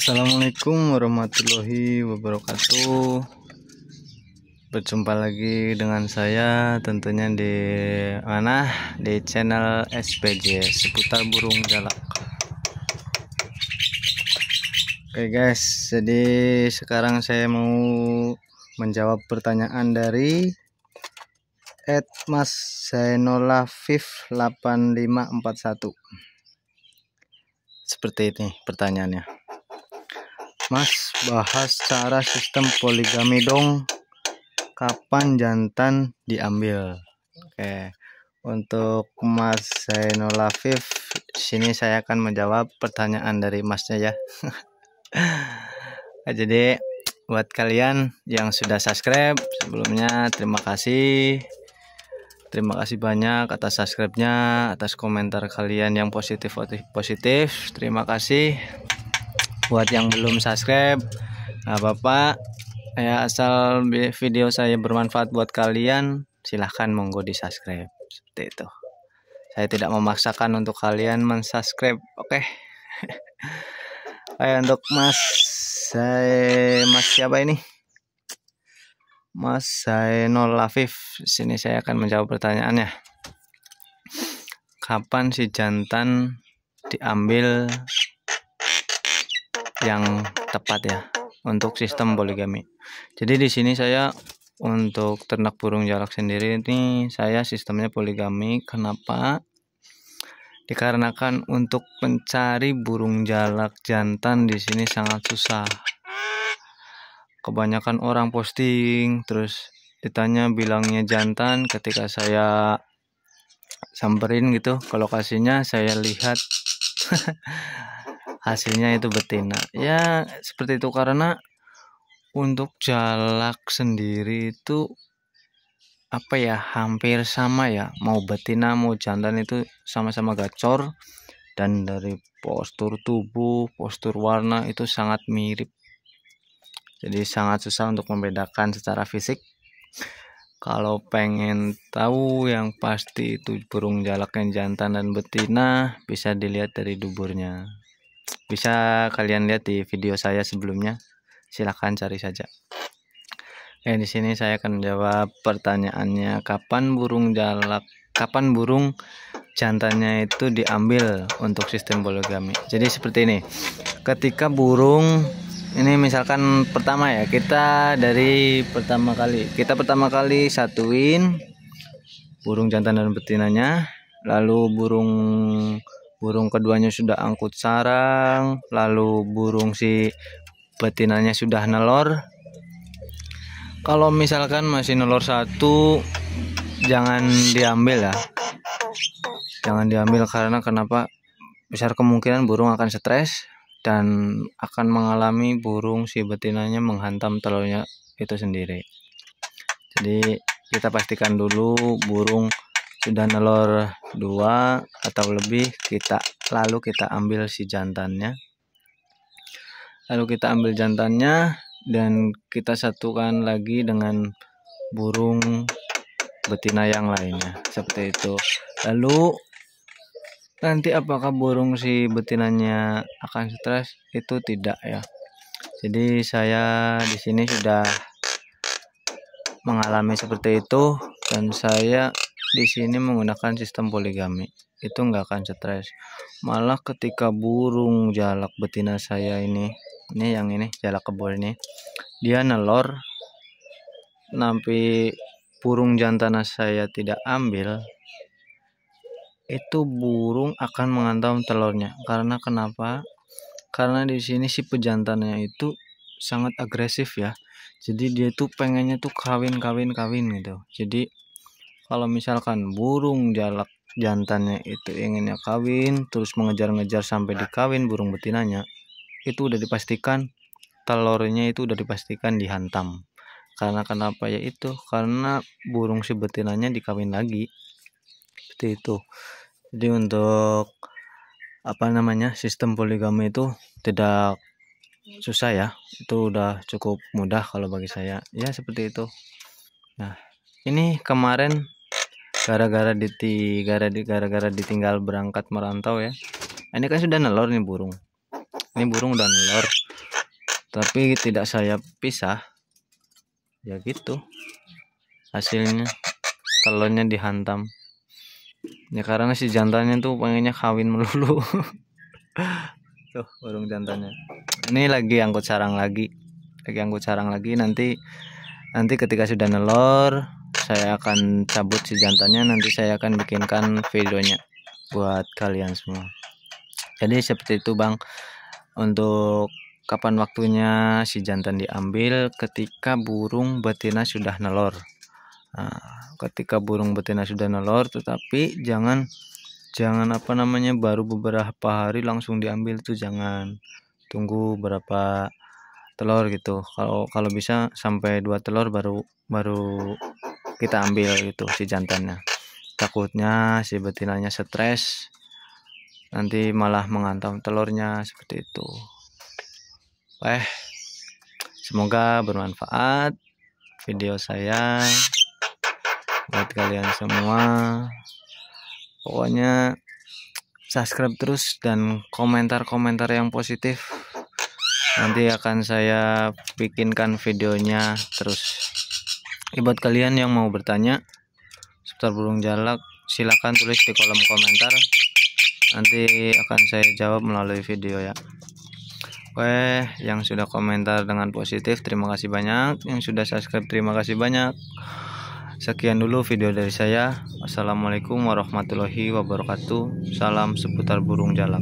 Assalamualaikum warahmatullahi wabarakatuh Berjumpa lagi dengan saya tentunya di mana di channel SPJ seputar burung jalak Oke guys jadi sekarang saya mau menjawab pertanyaan dari Edmas mas Zainolafif 8541 seperti ini pertanyaannya Mas, bahas cara sistem poligami dong. Kapan jantan diambil? Oke. Untuk Mas Zainul Afif, sini saya akan menjawab pertanyaan dari Masnya ya. Jadi buat kalian yang sudah subscribe sebelumnya terima kasih. Terima kasih banyak atas subscribe-nya, atas komentar kalian yang positif positif. Terima kasih buat yang belum subscribe nggak apa-apa ya asal video saya bermanfaat buat kalian silahkan monggo di subscribe seperti itu saya tidak memaksakan untuk kalian mensubscribe oke okay? Ayo untuk mas saya mas siapa ini mas saya Nol Afif sini saya akan menjawab pertanyaannya kapan si jantan diambil yang tepat ya untuk sistem poligami. Jadi di sini saya untuk ternak burung jalak sendiri ini saya sistemnya poligami. Kenapa? Dikarenakan untuk mencari burung jalak jantan di sini sangat susah. Kebanyakan orang posting terus ditanya bilangnya jantan ketika saya samperin gitu ke lokasinya saya lihat hasilnya itu betina ya seperti itu karena untuk jalak sendiri itu apa ya hampir sama ya mau betina mau jantan itu sama-sama gacor dan dari postur tubuh postur warna itu sangat mirip jadi sangat susah untuk membedakan secara fisik kalau pengen tahu yang pasti itu burung jalak yang jantan dan betina bisa dilihat dari duburnya bisa kalian lihat di video saya sebelumnya. Silahkan cari saja. Eh di sini saya akan jawab pertanyaannya kapan burung jalak kapan burung jantannya itu diambil untuk sistem poligami. Jadi seperti ini. Ketika burung ini misalkan pertama ya, kita dari pertama kali. Kita pertama kali satuin burung jantan dan betinanya, lalu burung burung keduanya sudah angkut sarang lalu burung si betinanya sudah nelor kalau misalkan masih nelor satu jangan diambil ya jangan diambil karena kenapa besar kemungkinan burung akan stres dan akan mengalami burung si betinanya menghantam telurnya itu sendiri jadi kita pastikan dulu burung sudah nelor dua atau lebih kita lalu kita ambil si jantannya lalu kita ambil jantannya dan kita satukan lagi dengan burung betina yang lainnya seperti itu lalu nanti apakah burung si betinanya akan stres itu tidak ya jadi saya di sini sudah mengalami seperti itu dan saya di sini menggunakan sistem poligami itu nggak akan stres malah ketika burung jalak betina saya ini ini yang ini jalak kebol ini dia nelor nampi burung jantan saya tidak ambil itu burung akan mengantam telurnya karena kenapa karena di sini si pejantannya itu sangat agresif ya jadi dia tuh pengennya tuh kawin kawin kawin gitu jadi kalau misalkan burung jalak jantannya itu inginnya kawin terus mengejar-ngejar sampai nah. dikawin burung betinanya itu udah dipastikan telurnya itu udah dipastikan dihantam karena kenapa ya itu karena burung si betinanya dikawin lagi seperti itu jadi untuk apa namanya sistem poligami itu tidak susah ya itu udah cukup mudah kalau bagi saya ya seperti itu nah ini kemarin gara-gara diti gara-gara ditinggal berangkat merantau ya ini kan sudah nelor nih burung ini burung udah nelor tapi tidak saya pisah ya gitu hasilnya telurnya dihantam ya karena si jantannya tuh pengennya kawin melulu tuh burung jantannya ini lagi angkut sarang lagi lagi angkut sarang lagi nanti nanti ketika sudah nelor saya akan cabut si jantannya nanti saya akan bikinkan videonya buat kalian semua jadi seperti itu bang untuk kapan waktunya si jantan diambil ketika burung betina sudah nelor nah, ketika burung betina sudah nelor tetapi jangan jangan apa namanya baru beberapa hari langsung diambil tuh jangan tunggu berapa telur gitu kalau kalau bisa sampai dua telur baru baru kita ambil itu si jantannya takutnya si betinanya stres nanti malah mengantam telurnya seperti itu eh semoga bermanfaat video saya buat kalian semua pokoknya subscribe terus dan komentar-komentar yang positif nanti akan saya bikinkan videonya terus Oke buat kalian yang mau bertanya seputar burung jalak silahkan tulis di kolom komentar nanti akan saya jawab melalui video ya Oke yang sudah komentar dengan positif terima kasih banyak yang sudah subscribe terima kasih banyak Sekian dulu video dari saya Assalamualaikum warahmatullahi wabarakatuh Salam seputar burung jalak